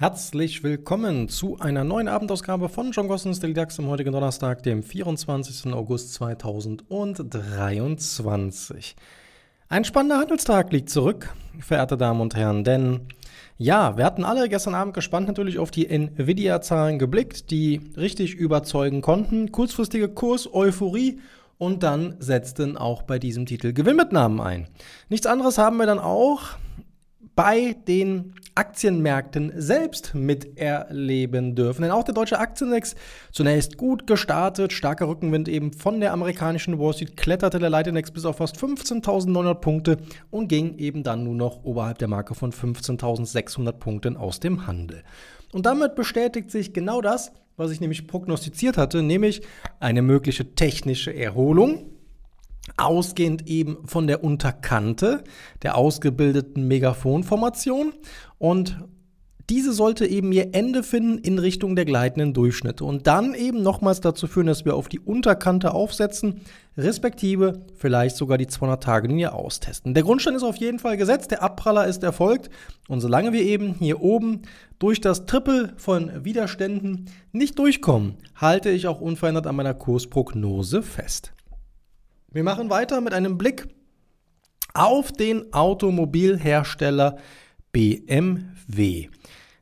Herzlich willkommen zu einer neuen Abendausgabe von John Gossens Daily DAX am heutigen Donnerstag, dem 24. August 2023. Ein spannender Handelstag liegt zurück, verehrte Damen und Herren, denn ja, wir hatten alle gestern Abend gespannt natürlich auf die Nvidia-Zahlen geblickt, die richtig überzeugen konnten. Kurzfristige Kurs-Euphorie und dann setzten auch bei diesem Titel Gewinnmitnahmen ein. Nichts anderes haben wir dann auch bei den Aktienmärkten selbst miterleben dürfen. Denn auch der deutsche Aktienindex zunächst gut gestartet, starker Rückenwind eben von der amerikanischen Wall Street, kletterte der Leitindex bis auf fast 15.900 Punkte und ging eben dann nur noch oberhalb der Marke von 15.600 Punkten aus dem Handel. Und damit bestätigt sich genau das, was ich nämlich prognostiziert hatte, nämlich eine mögliche technische Erholung ausgehend eben von der Unterkante der ausgebildeten Megafonformation und diese sollte eben ihr Ende finden in Richtung der gleitenden Durchschnitte und dann eben nochmals dazu führen, dass wir auf die Unterkante aufsetzen, respektive vielleicht sogar die 200-Tage-Linie austesten. Der Grundstein ist auf jeden Fall gesetzt, der Abpraller ist erfolgt und solange wir eben hier oben durch das Triple von Widerständen nicht durchkommen, halte ich auch unverändert an meiner Kursprognose fest. Wir machen weiter mit einem Blick auf den Automobilhersteller BMW.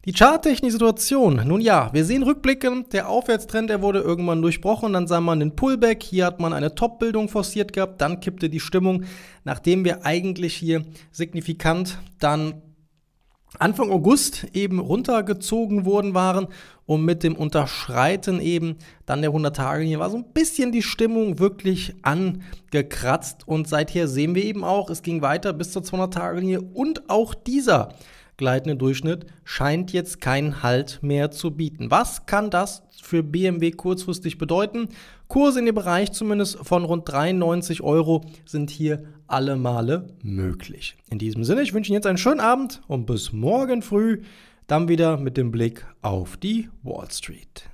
Die charttechnische Situation. Nun ja, wir sehen rückblickend, der Aufwärtstrend, der wurde irgendwann durchbrochen, dann sah man den Pullback, hier hat man eine Topbildung forciert gehabt, dann kippte die Stimmung, nachdem wir eigentlich hier signifikant dann Anfang August eben runtergezogen worden waren und mit dem Unterschreiten eben dann der 100-Tage-Linie war so ein bisschen die Stimmung wirklich angekratzt und seither sehen wir eben auch, es ging weiter bis zur 200-Tage-Linie und auch dieser gleitende Durchschnitt scheint jetzt keinen Halt mehr zu bieten. Was kann das für BMW kurzfristig bedeuten? Kurse in dem Bereich zumindest von rund 93 Euro sind hier alle Male möglich. In diesem Sinne, ich wünsche Ihnen jetzt einen schönen Abend und bis morgen früh, dann wieder mit dem Blick auf die Wall Street.